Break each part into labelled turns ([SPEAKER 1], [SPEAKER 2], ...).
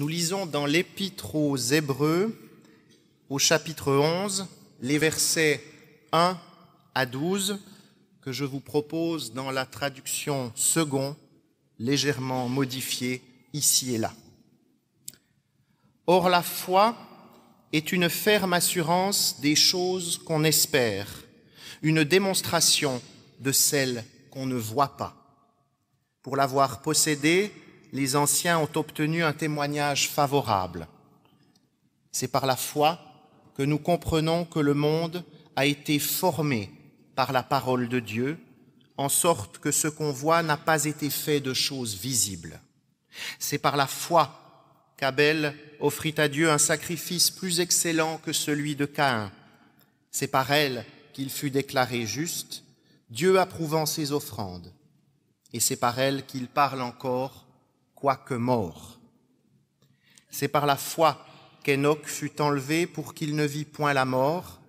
[SPEAKER 1] Nous lisons dans l'Épître aux Hébreux, au chapitre 11, les versets 1 à 12, que je vous propose dans la traduction second, légèrement modifiée ici et là. Or la foi est une ferme assurance des choses qu'on espère, une démonstration de celles qu'on ne voit pas. Pour l'avoir possédée, les anciens ont obtenu un témoignage favorable. C'est par la foi que nous comprenons que le monde a été formé par la parole de Dieu, en sorte que ce qu'on voit n'a pas été fait de choses visibles. C'est par la foi qu'Abel offrit à Dieu un sacrifice plus excellent que celui de Caïn. C'est par elle qu'il fut déclaré juste, Dieu approuvant ses offrandes. Et c'est par elle qu'il parle encore quoique mort. C'est par la foi qu'Enoch fut enlevé pour qu'il ne vit point la mort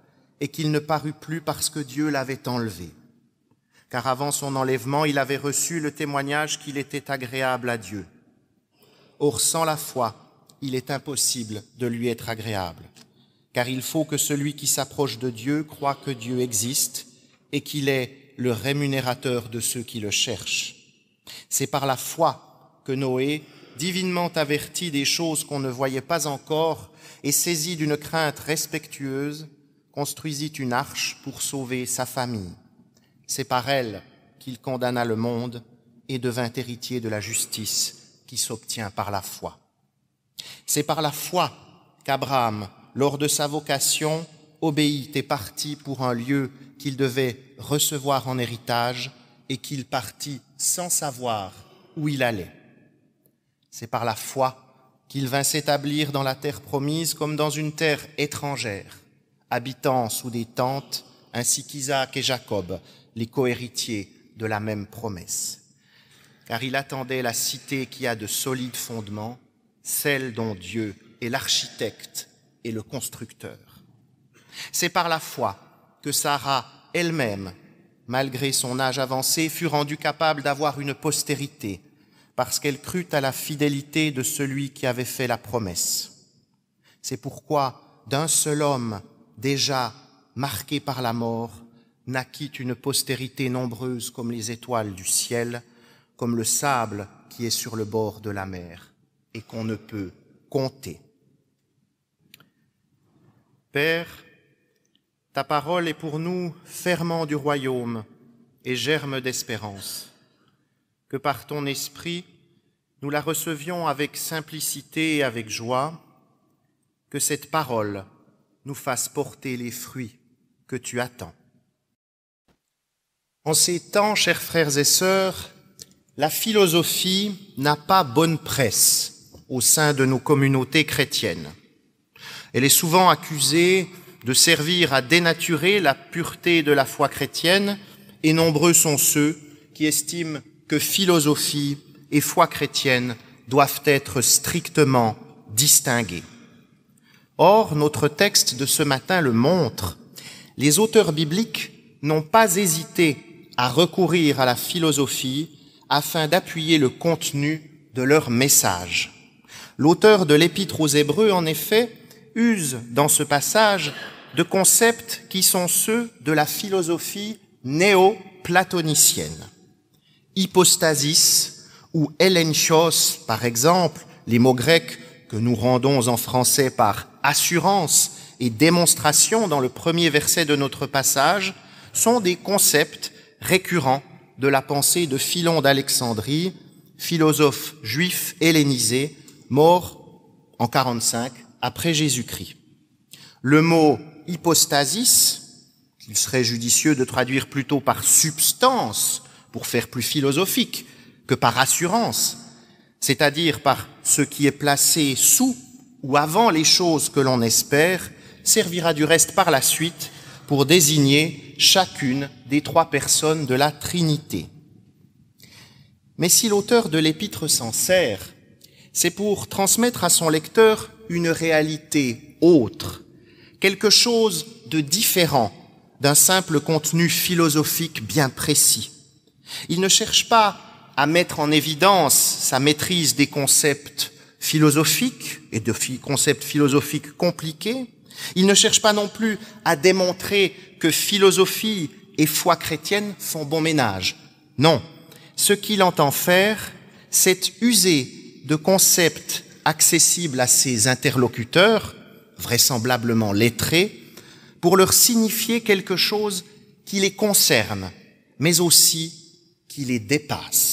[SPEAKER 1] et qu'il ne parut plus parce que Dieu l'avait enlevé. Car avant son enlèvement, il avait reçu le témoignage qu'il était agréable à Dieu. Or, sans la foi, il est impossible de lui être agréable, car il faut que celui qui s'approche de Dieu croit que Dieu existe et qu'il est le rémunérateur de ceux qui le cherchent. C'est par la foi que Noé, divinement averti des choses qu'on ne voyait pas encore et saisi d'une crainte respectueuse, construisit une arche pour sauver sa famille. C'est par elle qu'il condamna le monde et devint héritier de la justice qui s'obtient par la foi. C'est par la foi qu'Abraham, lors de sa vocation, obéit et partit pour un lieu qu'il devait recevoir en héritage et qu'il partit sans savoir où il allait. C'est par la foi qu'il vint s'établir dans la terre promise comme dans une terre étrangère, habitant sous des tentes, ainsi qu'Isaac et Jacob, les cohéritiers de la même promesse. Car il attendait la cité qui a de solides fondements, celle dont Dieu est l'architecte et le constructeur. C'est par la foi que Sarah elle-même, malgré son âge avancé, fut rendue capable d'avoir une postérité, parce qu'elle crut à la fidélité de celui qui avait fait la promesse. C'est pourquoi d'un seul homme, déjà marqué par la mort, naquit une postérité nombreuse comme les étoiles du ciel, comme le sable qui est sur le bord de la mer, et qu'on ne peut compter. Père, ta parole est pour nous ferment du royaume et germe d'espérance. Que par ton esprit, nous la recevions avec simplicité et avec joie, que cette parole nous fasse porter les fruits que tu attends. En ces temps, chers frères et sœurs, la philosophie n'a pas bonne presse au sein de nos communautés chrétiennes. Elle est souvent accusée de servir à dénaturer la pureté de la foi chrétienne, et nombreux sont ceux qui estiment que philosophie et foi chrétienne doivent être strictement distinguées. Or, notre texte de ce matin le montre, les auteurs bibliques n'ont pas hésité à recourir à la philosophie afin d'appuyer le contenu de leur message. L'auteur de l'épître aux Hébreux, en effet, use dans ce passage de concepts qui sont ceux de la philosophie néo-platonicienne. Hypostasis, ou elenchos, par exemple, les mots grecs que nous rendons en français par assurance et démonstration dans le premier verset de notre passage, sont des concepts récurrents de la pensée de Philon d'Alexandrie, philosophe juif hellénisé, mort en 45 après Jésus-Christ. Le mot hypostasis, qu'il serait judicieux de traduire plutôt par substance pour faire plus philosophique, que par assurance, c'est-à-dire par ce qui est placé sous ou avant les choses que l'on espère, servira du reste par la suite pour désigner chacune des trois personnes de la Trinité. Mais si l'auteur de l'épître s'en sert, c'est pour transmettre à son lecteur une réalité autre, quelque chose de différent d'un simple contenu philosophique bien précis. Il ne cherche pas à mettre en évidence sa maîtrise des concepts philosophiques et de concepts philosophiques compliqués. Il ne cherche pas non plus à démontrer que philosophie et foi chrétienne font bon ménage. Non. Ce qu'il entend faire, c'est user de concepts accessibles à ses interlocuteurs, vraisemblablement lettrés, pour leur signifier quelque chose qui les concerne, mais aussi qui les dépasse.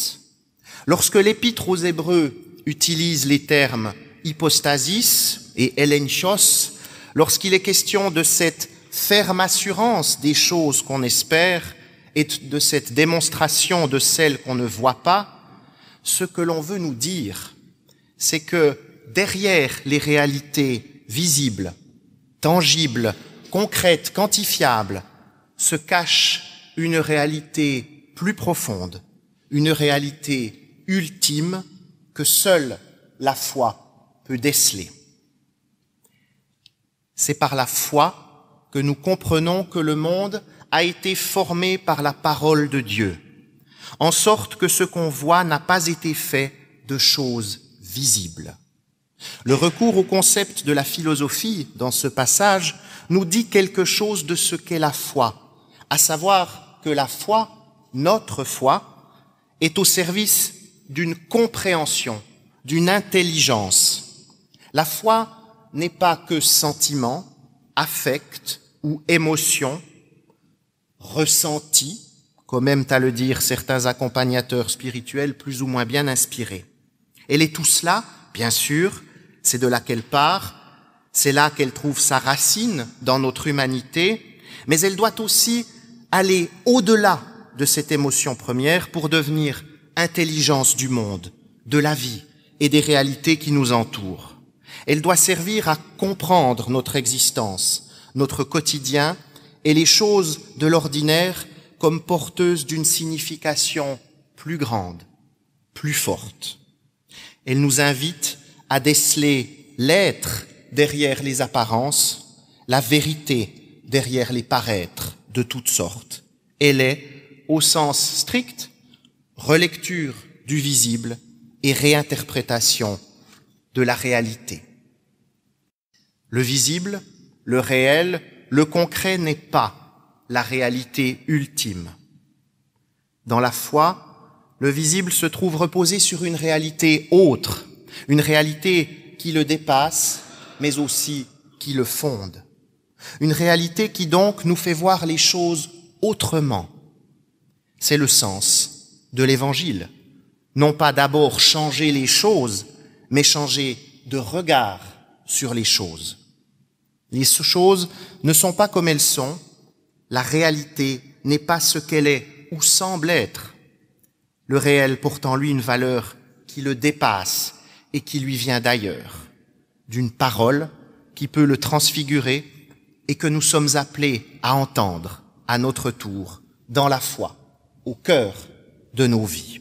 [SPEAKER 1] Lorsque l'épître aux Hébreux utilise les termes hypostasis et elenchos, lorsqu'il est question de cette ferme assurance des choses qu'on espère et de cette démonstration de celles qu'on ne voit pas, ce que l'on veut nous dire, c'est que derrière les réalités visibles, tangibles, concrètes, quantifiables, se cache une réalité plus profonde, une réalité ultime que seule la foi peut déceler. C'est par la foi que nous comprenons que le monde a été formé par la parole de Dieu, en sorte que ce qu'on voit n'a pas été fait de choses visibles. Le recours au concept de la philosophie dans ce passage nous dit quelque chose de ce qu'est la foi, à savoir que la foi, notre foi, est au service d'une compréhension, d'une intelligence. La foi n'est pas que sentiment, affect ou émotion, ressenti, comme aiment à le dire certains accompagnateurs spirituels plus ou moins bien inspirés. Elle est tout cela, bien sûr, c'est de là qu'elle part, c'est là qu'elle trouve sa racine dans notre humanité, mais elle doit aussi aller au-delà de cette émotion première pour devenir intelligence du monde, de la vie et des réalités qui nous entourent. Elle doit servir à comprendre notre existence, notre quotidien et les choses de l'ordinaire comme porteuses d'une signification plus grande, plus forte. Elle nous invite à déceler l'être derrière les apparences, la vérité derrière les paraîtres de toutes sortes. Elle est, au sens strict, relecture du visible et réinterprétation de la réalité. Le visible, le réel, le concret n'est pas la réalité ultime. Dans la foi, le visible se trouve reposé sur une réalité autre, une réalité qui le dépasse, mais aussi qui le fonde. Une réalité qui donc nous fait voir les choses autrement. C'est le sens de l'Évangile. Non pas d'abord changer les choses, mais changer de regard sur les choses. Les choses ne sont pas comme elles sont, la réalité n'est pas ce qu'elle est ou semble être. Le réel pourtant, lui une valeur qui le dépasse et qui lui vient d'ailleurs, d'une parole qui peut le transfigurer et que nous sommes appelés à entendre à notre tour, dans la foi, au cœur de nos vies.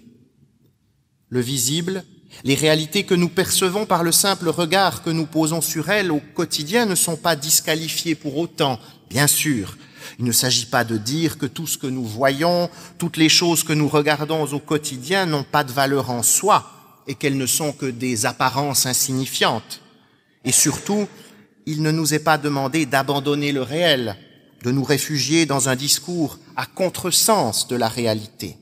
[SPEAKER 1] Le visible, les réalités que nous percevons par le simple regard que nous posons sur elles au quotidien ne sont pas disqualifiées pour autant, bien sûr. Il ne s'agit pas de dire que tout ce que nous voyons, toutes les choses que nous regardons au quotidien n'ont pas de valeur en soi et qu'elles ne sont que des apparences insignifiantes. Et surtout, il ne nous est pas demandé d'abandonner le réel, de nous réfugier dans un discours à contresens de la réalité.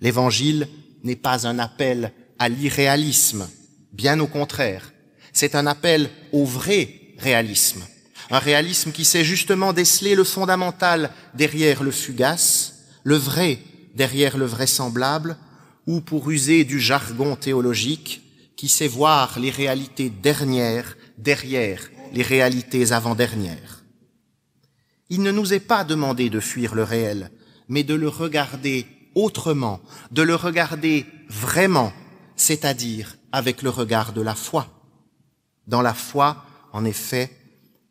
[SPEAKER 1] L'évangile n'est pas un appel à l'irréalisme, bien au contraire. C'est un appel au vrai réalisme. Un réalisme qui sait justement déceler le fondamental derrière le fugace, le vrai derrière le vraisemblable, ou pour user du jargon théologique, qui sait voir les réalités dernières derrière les réalités avant-dernières. Il ne nous est pas demandé de fuir le réel, mais de le regarder autrement, de le regarder vraiment, c'est-à-dire avec le regard de la foi. Dans la foi, en effet,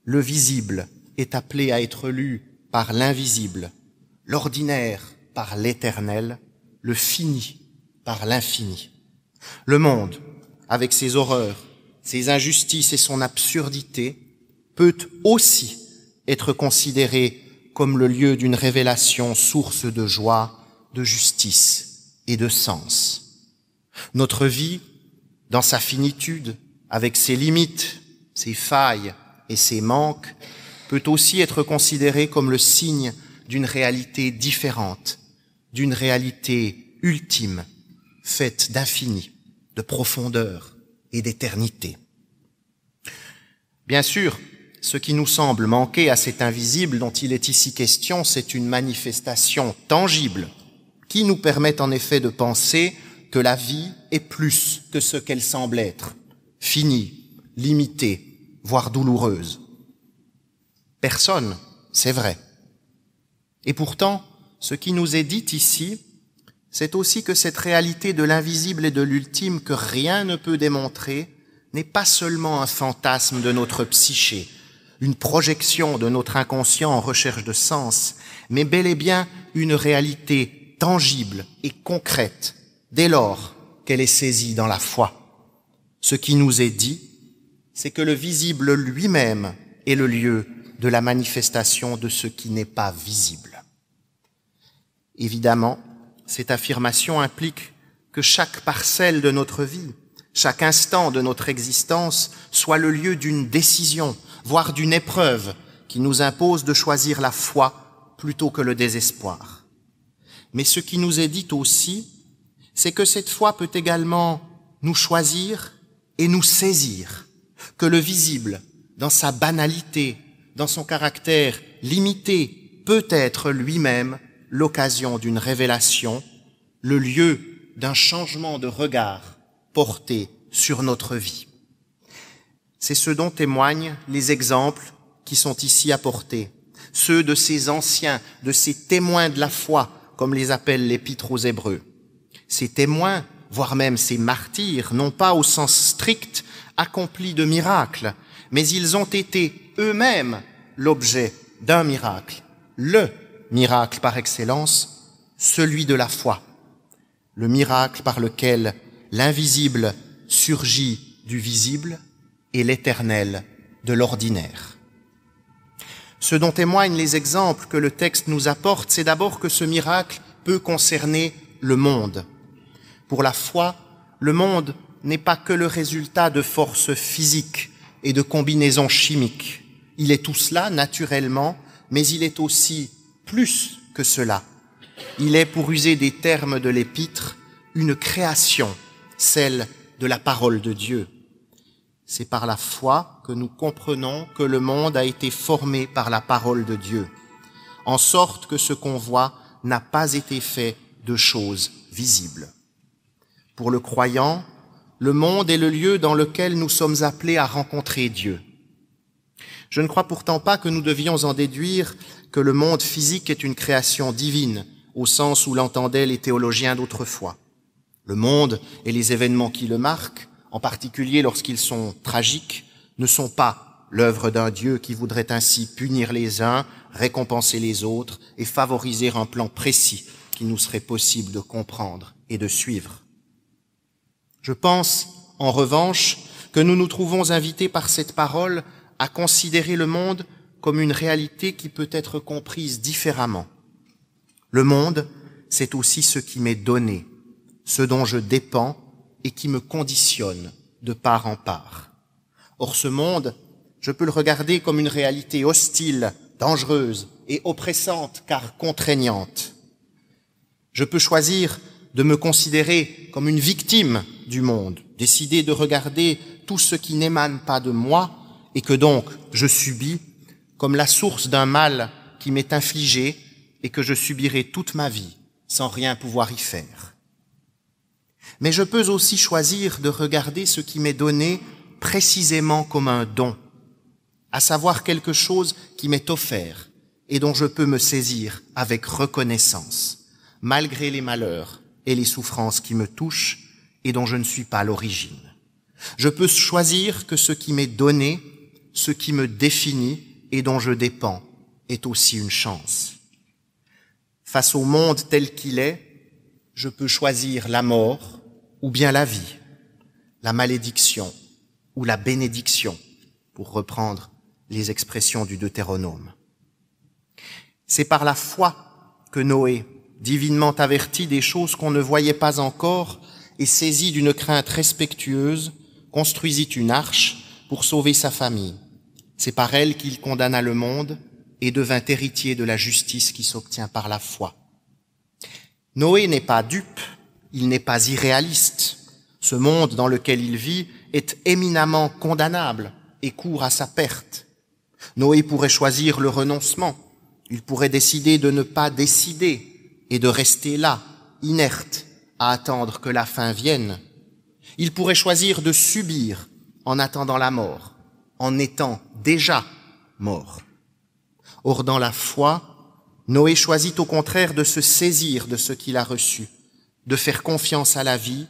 [SPEAKER 1] le visible est appelé à être lu par l'invisible, l'ordinaire par l'éternel, le fini par l'infini. Le monde, avec ses horreurs, ses injustices et son absurdité, peut aussi être considéré comme le lieu d'une révélation source de joie de justice et de sens. Notre vie, dans sa finitude, avec ses limites, ses failles et ses manques, peut aussi être considérée comme le signe d'une réalité différente, d'une réalité ultime, faite d'infini, de profondeur et d'éternité. Bien sûr, ce qui nous semble manquer à cet invisible dont il est ici question, c'est une manifestation tangible qui nous permet en effet de penser que la vie est plus que ce qu'elle semble être, finie, limitée, voire douloureuse. Personne, c'est vrai. Et pourtant, ce qui nous est dit ici, c'est aussi que cette réalité de l'invisible et de l'ultime que rien ne peut démontrer n'est pas seulement un fantasme de notre psyché, une projection de notre inconscient en recherche de sens, mais bel et bien une réalité tangible et concrète dès lors qu'elle est saisie dans la foi. Ce qui nous est dit, c'est que le visible lui-même est le lieu de la manifestation de ce qui n'est pas visible. Évidemment, cette affirmation implique que chaque parcelle de notre vie, chaque instant de notre existence soit le lieu d'une décision, voire d'une épreuve qui nous impose de choisir la foi plutôt que le désespoir. Mais ce qui nous est dit aussi, c'est que cette foi peut également nous choisir et nous saisir, que le visible, dans sa banalité, dans son caractère limité, peut être lui-même l'occasion d'une révélation, le lieu d'un changement de regard porté sur notre vie. C'est ce dont témoignent les exemples qui sont ici apportés, ceux de ces anciens, de ces témoins de la foi comme les appelle l'Épître aux Hébreux. Ces témoins, voire même ces martyrs, n'ont pas au sens strict accompli de miracles, mais ils ont été eux-mêmes l'objet d'un miracle, le miracle par excellence, celui de la foi, le miracle par lequel l'invisible surgit du visible et l'éternel de l'ordinaire. Ce dont témoignent les exemples que le texte nous apporte, c'est d'abord que ce miracle peut concerner le monde. Pour la foi, le monde n'est pas que le résultat de forces physiques et de combinaisons chimiques. Il est tout cela naturellement, mais il est aussi plus que cela. Il est, pour user des termes de l'épître, une création, celle de la parole de Dieu. C'est par la foi que nous comprenons que le monde a été formé par la parole de Dieu, en sorte que ce qu'on voit n'a pas été fait de choses visibles. Pour le croyant, le monde est le lieu dans lequel nous sommes appelés à rencontrer Dieu. Je ne crois pourtant pas que nous devions en déduire que le monde physique est une création divine, au sens où l'entendaient les théologiens d'autrefois. Le monde et les événements qui le marquent en particulier lorsqu'ils sont tragiques, ne sont pas l'œuvre d'un Dieu qui voudrait ainsi punir les uns, récompenser les autres et favoriser un plan précis qui nous serait possible de comprendre et de suivre. Je pense, en revanche, que nous nous trouvons invités par cette parole à considérer le monde comme une réalité qui peut être comprise différemment. Le monde, c'est aussi ce qui m'est donné, ce dont je dépends et qui me conditionne de part en part. Or ce monde, je peux le regarder comme une réalité hostile, dangereuse et oppressante car contraignante. Je peux choisir de me considérer comme une victime du monde, décider de regarder tout ce qui n'émane pas de moi et que donc je subis comme la source d'un mal qui m'est infligé et que je subirai toute ma vie sans rien pouvoir y faire mais je peux aussi choisir de regarder ce qui m'est donné précisément comme un don, à savoir quelque chose qui m'est offert et dont je peux me saisir avec reconnaissance, malgré les malheurs et les souffrances qui me touchent et dont je ne suis pas l'origine. Je peux choisir que ce qui m'est donné, ce qui me définit et dont je dépends, est aussi une chance. Face au monde tel qu'il est, je peux choisir la mort, ou bien la vie, la malédiction ou la bénédiction, pour reprendre les expressions du Deutéronome. C'est par la foi que Noé, divinement averti des choses qu'on ne voyait pas encore et saisi d'une crainte respectueuse, construisit une arche pour sauver sa famille. C'est par elle qu'il condamna le monde et devint héritier de la justice qui s'obtient par la foi. Noé n'est pas dupe il n'est pas irréaliste. Ce monde dans lequel il vit est éminemment condamnable et court à sa perte. Noé pourrait choisir le renoncement, il pourrait décider de ne pas décider et de rester là, inerte, à attendre que la fin vienne. Il pourrait choisir de subir en attendant la mort, en étant déjà mort. Or dans la foi, Noé choisit au contraire de se saisir de ce qu'il a reçu, de faire confiance à la vie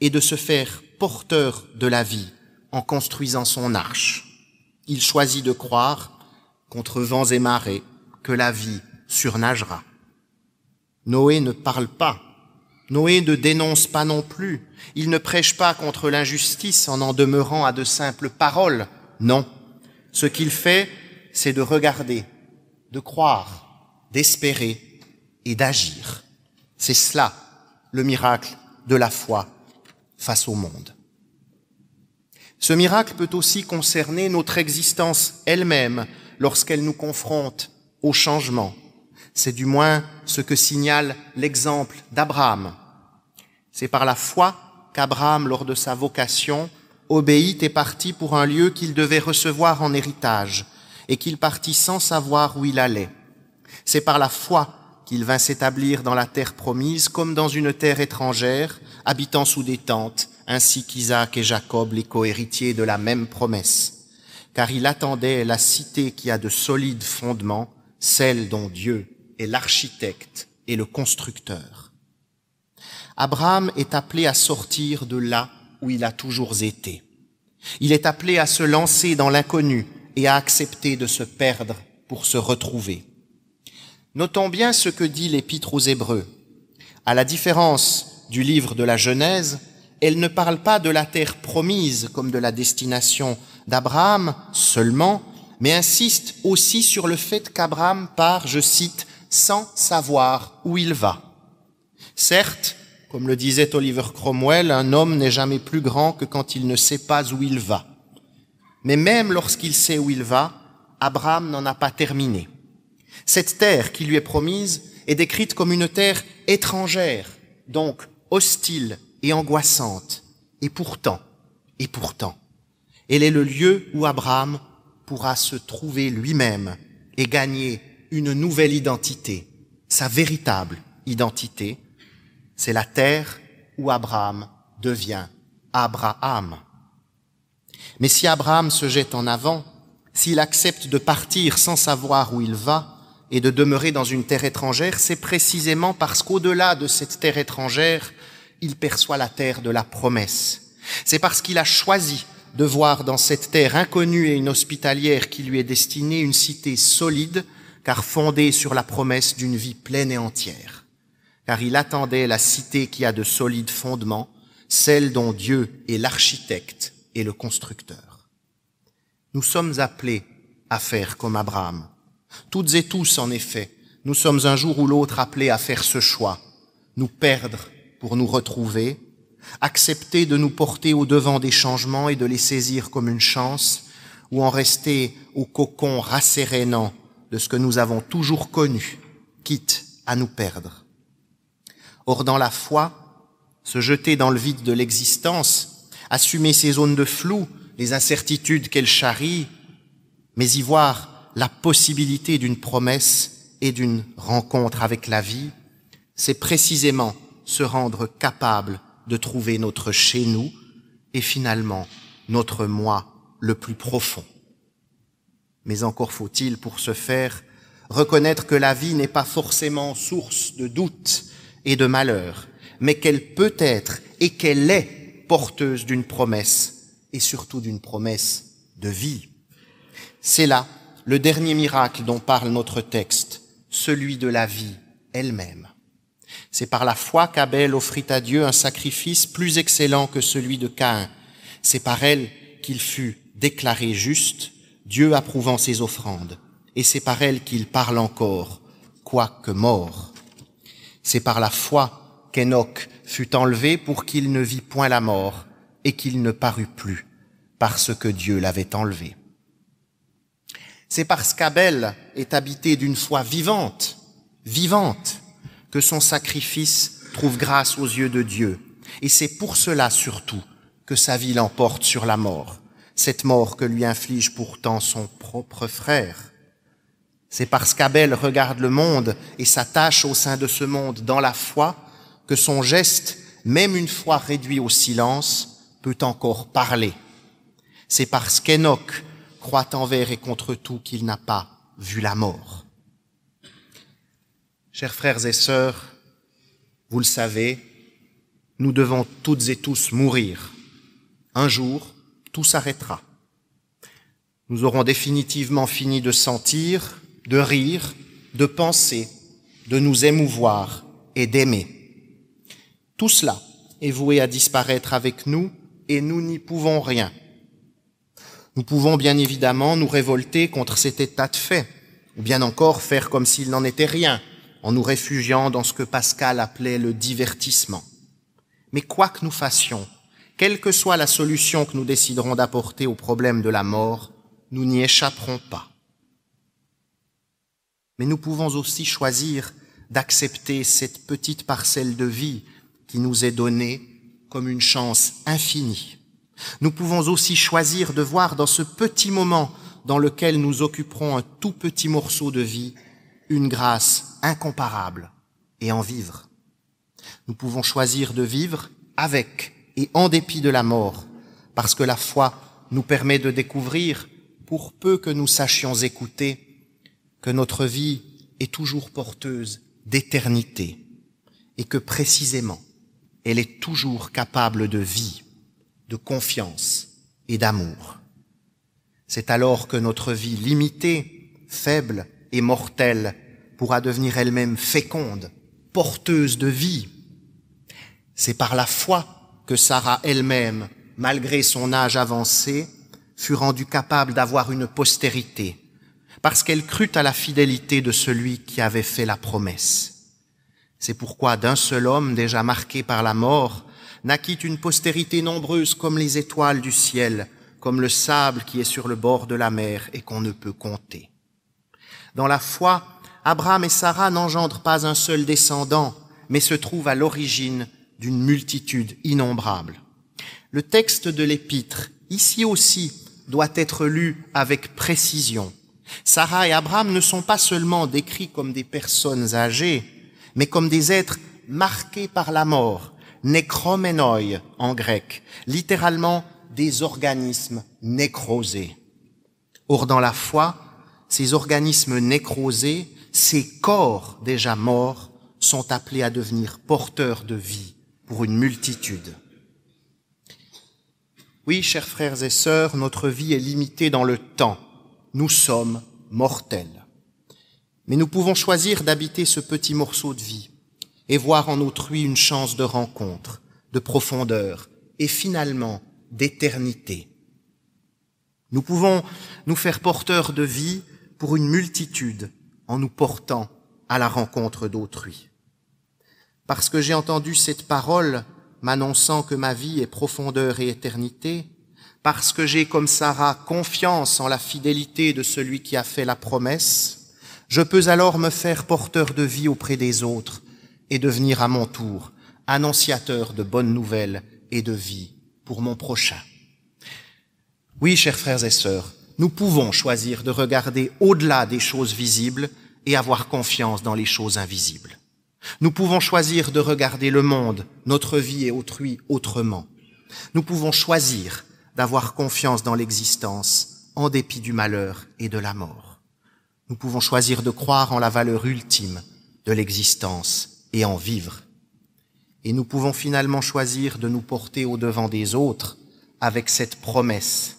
[SPEAKER 1] et de se faire porteur de la vie en construisant son arche. Il choisit de croire, contre vents et marées, que la vie surnagera. Noé ne parle pas. Noé ne dénonce pas non plus. Il ne prêche pas contre l'injustice en en demeurant à de simples paroles. Non. Ce qu'il fait, c'est de regarder, de croire, d'espérer et d'agir. C'est cela le miracle de la foi face au monde. Ce miracle peut aussi concerner notre existence elle-même lorsqu'elle nous confronte au changement. C'est du moins ce que signale l'exemple d'Abraham. C'est par la foi qu'Abraham, lors de sa vocation, obéit et partit pour un lieu qu'il devait recevoir en héritage et qu'il partit sans savoir où il allait. C'est par la foi qu'il vint s'établir dans la terre promise comme dans une terre étrangère, habitant sous des tentes, ainsi qu'Isaac et Jacob, les cohéritiers de la même promesse. Car il attendait la cité qui a de solides fondements, celle dont Dieu est l'architecte et le constructeur. Abraham est appelé à sortir de là où il a toujours été. Il est appelé à se lancer dans l'inconnu et à accepter de se perdre pour se retrouver. Notons bien ce que dit l'Épître aux Hébreux. À la différence du livre de la Genèse, elle ne parle pas de la terre promise comme de la destination d'Abraham seulement, mais insiste aussi sur le fait qu'Abraham part, je cite, sans savoir où il va. Certes, comme le disait Oliver Cromwell, un homme n'est jamais plus grand que quand il ne sait pas où il va. Mais même lorsqu'il sait où il va, Abraham n'en a pas terminé. Cette terre qui lui est promise est décrite comme une terre étrangère, donc hostile et angoissante. Et pourtant, et pourtant, elle est le lieu où Abraham pourra se trouver lui-même et gagner une nouvelle identité, sa véritable identité. C'est la terre où Abraham devient Abraham. Mais si Abraham se jette en avant, s'il accepte de partir sans savoir où il va, et de demeurer dans une terre étrangère, c'est précisément parce qu'au-delà de cette terre étrangère, il perçoit la terre de la promesse. C'est parce qu'il a choisi de voir dans cette terre inconnue et inhospitalière qui lui est destinée une cité solide, car fondée sur la promesse d'une vie pleine et entière. Car il attendait la cité qui a de solides fondements, celle dont Dieu est l'architecte et le constructeur. Nous sommes appelés à faire comme Abraham, toutes et tous, en effet, nous sommes un jour ou l'autre appelés à faire ce choix, nous perdre pour nous retrouver, accepter de nous porter au devant des changements et de les saisir comme une chance, ou en rester au cocon rassérénant de ce que nous avons toujours connu, quitte à nous perdre. Or, dans la foi, se jeter dans le vide de l'existence, assumer ces zones de flou, les incertitudes qu'elle charrie, mais y voir la possibilité d'une promesse et d'une rencontre avec la vie, c'est précisément se rendre capable de trouver notre chez nous et finalement notre moi le plus profond. Mais encore faut-il, pour ce faire, reconnaître que la vie n'est pas forcément source de doute et de malheur, mais qu'elle peut être et qu'elle est porteuse d'une promesse, et surtout d'une promesse de vie. C'est là le dernier miracle dont parle notre texte, celui de la vie elle-même. C'est par la foi qu'Abel offrit à Dieu un sacrifice plus excellent que celui de Caïn. C'est par elle qu'il fut déclaré juste, Dieu approuvant ses offrandes. Et c'est par elle qu'il parle encore, quoique mort. C'est par la foi qu'Enoch fut enlevé pour qu'il ne vit point la mort et qu'il ne parut plus, parce que Dieu l'avait enlevé. C'est parce qu'Abel est habité d'une foi vivante, vivante, que son sacrifice trouve grâce aux yeux de Dieu. Et c'est pour cela surtout que sa vie l'emporte sur la mort, cette mort que lui inflige pourtant son propre frère. C'est parce qu'Abel regarde le monde et s'attache au sein de ce monde dans la foi que son geste, même une fois réduit au silence, peut encore parler. C'est parce qu'Enoch croit envers et contre tout qu'il n'a pas vu la mort. Chers frères et sœurs, vous le savez, nous devons toutes et tous mourir. Un jour, tout s'arrêtera. Nous aurons définitivement fini de sentir, de rire, de penser, de nous émouvoir et d'aimer. Tout cela est voué à disparaître avec nous et nous n'y pouvons rien. Nous pouvons bien évidemment nous révolter contre cet état de fait, ou bien encore faire comme s'il n'en était rien, en nous réfugiant dans ce que Pascal appelait le divertissement. Mais quoi que nous fassions, quelle que soit la solution que nous déciderons d'apporter au problème de la mort, nous n'y échapperons pas. Mais nous pouvons aussi choisir d'accepter cette petite parcelle de vie qui nous est donnée comme une chance infinie. Nous pouvons aussi choisir de voir dans ce petit moment dans lequel nous occuperons un tout petit morceau de vie une grâce incomparable et en vivre. Nous pouvons choisir de vivre avec et en dépit de la mort, parce que la foi nous permet de découvrir, pour peu que nous sachions écouter, que notre vie est toujours porteuse d'éternité et que précisément, elle est toujours capable de vie de confiance et d'amour. C'est alors que notre vie limitée, faible et mortelle pourra devenir elle-même féconde, porteuse de vie. C'est par la foi que Sarah elle-même, malgré son âge avancé, fut rendue capable d'avoir une postérité, parce qu'elle crut à la fidélité de celui qui avait fait la promesse. C'est pourquoi d'un seul homme déjà marqué par la mort, naquit une postérité nombreuse comme les étoiles du ciel, comme le sable qui est sur le bord de la mer et qu'on ne peut compter. Dans la foi, Abraham et Sarah n'engendrent pas un seul descendant, mais se trouvent à l'origine d'une multitude innombrable. Le texte de l'épître, ici aussi, doit être lu avec précision. Sarah et Abraham ne sont pas seulement décrits comme des personnes âgées, mais comme des êtres marqués par la mort, Necromenoi en grec, littéralement des organismes nécrosés. Or, dans la foi, ces organismes nécrosés, ces corps déjà morts, sont appelés à devenir porteurs de vie pour une multitude. Oui, chers frères et sœurs, notre vie est limitée dans le temps. Nous sommes mortels. Mais nous pouvons choisir d'habiter ce petit morceau de vie et voir en autrui une chance de rencontre, de profondeur et finalement d'éternité. Nous pouvons nous faire porteurs de vie pour une multitude en nous portant à la rencontre d'autrui. Parce que j'ai entendu cette parole m'annonçant que ma vie est profondeur et éternité, parce que j'ai comme Sarah confiance en la fidélité de celui qui a fait la promesse, je peux alors me faire porteur de vie auprès des autres et devenir à mon tour annonciateur de bonnes nouvelles et de vie pour mon prochain. Oui, chers frères et sœurs, nous pouvons choisir de regarder au-delà des choses visibles et avoir confiance dans les choses invisibles. Nous pouvons choisir de regarder le monde, notre vie et autrui autrement. Nous pouvons choisir d'avoir confiance dans l'existence en dépit du malheur et de la mort. Nous pouvons choisir de croire en la valeur ultime de l'existence et en vivre. Et nous pouvons finalement choisir de nous porter au devant des autres avec cette promesse.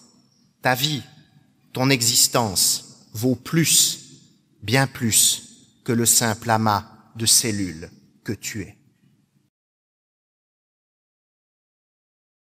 [SPEAKER 1] Ta vie, ton existence vaut plus, bien plus que le simple amas de cellules que tu es.